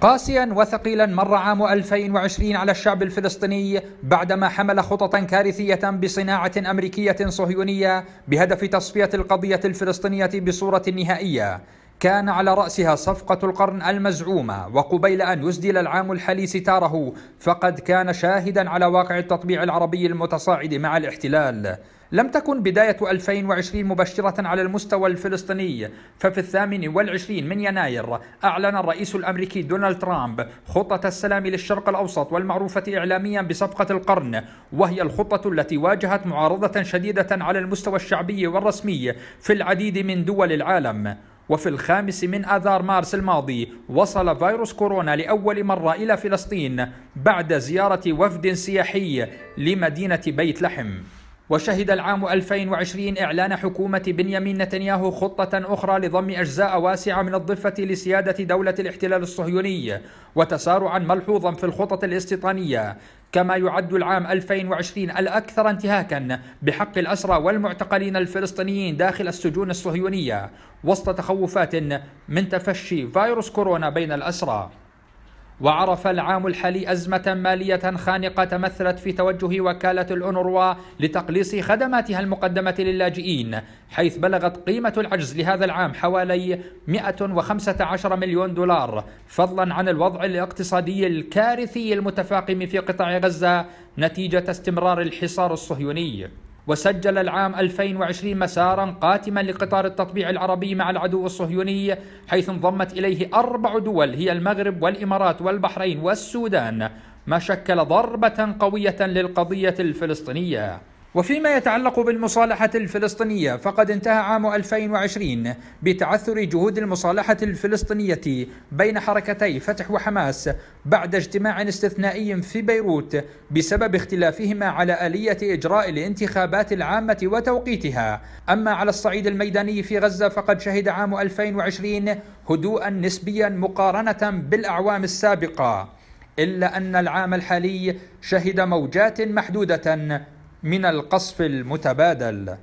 قاسيا وثقيلا مر عام 2020 على الشعب الفلسطيني بعدما حمل خططا كارثية بصناعة أمريكية صهيونية بهدف تصفية القضية الفلسطينية بصورة نهائية كان على رأسها صفقة القرن المزعومة وقبيل أن يسدل العام الحالي ستاره فقد كان شاهدا على واقع التطبيع العربي المتصاعد مع الاحتلال لم تكن بداية 2020 مبشرة على المستوى الفلسطيني ففي الثامن والعشرين من يناير أعلن الرئيس الأمريكي دونالد ترامب خطة السلام للشرق الأوسط والمعروفة إعلاميا بصفقة القرن وهي الخطة التي واجهت معارضة شديدة على المستوى الشعبي والرسمي في العديد من دول العالم وفي الخامس من آذار مارس الماضي وصل فيروس كورونا لأول مرة إلى فلسطين بعد زيارة وفد سياحي لمدينة بيت لحم وشهد العام 2020 إعلان حكومة بنيامين نتنياهو خطة أخرى لضم أجزاء واسعة من الضفة لسيادة دولة الاحتلال الصهيوني وتسارعا ملحوظا في الخطط الاستيطانية كما يعد العام 2020 الأكثر انتهاكا بحق الأسرى والمعتقلين الفلسطينيين داخل السجون الصهيونية وسط تخوفات من تفشي فيروس كورونا بين الأسرى وعرف العام الحالي أزمة مالية خانقة تمثلت في توجه وكالة الأونروا لتقليص خدماتها المقدمة للاجئين حيث بلغت قيمة العجز لهذا العام حوالي 115 مليون دولار فضلا عن الوضع الاقتصادي الكارثي المتفاقم في قطاع غزة نتيجة استمرار الحصار الصهيوني وسجل العام 2020 مسارا قاتما لقطار التطبيع العربي مع العدو الصهيوني حيث انضمت إليه أربع دول هي المغرب والإمارات والبحرين والسودان ما شكل ضربة قوية للقضية الفلسطينية وفيما يتعلق بالمصالحة الفلسطينية فقد انتهى عام 2020 بتعثر جهود المصالحة الفلسطينية بين حركتي فتح وحماس بعد اجتماع استثنائي في بيروت بسبب اختلافهما على آلية إجراء الانتخابات العامة وتوقيتها أما على الصعيد الميداني في غزة فقد شهد عام 2020 هدوءا نسبيا مقارنة بالأعوام السابقة إلا أن العام الحالي شهد موجات محدودة من القصف المتبادل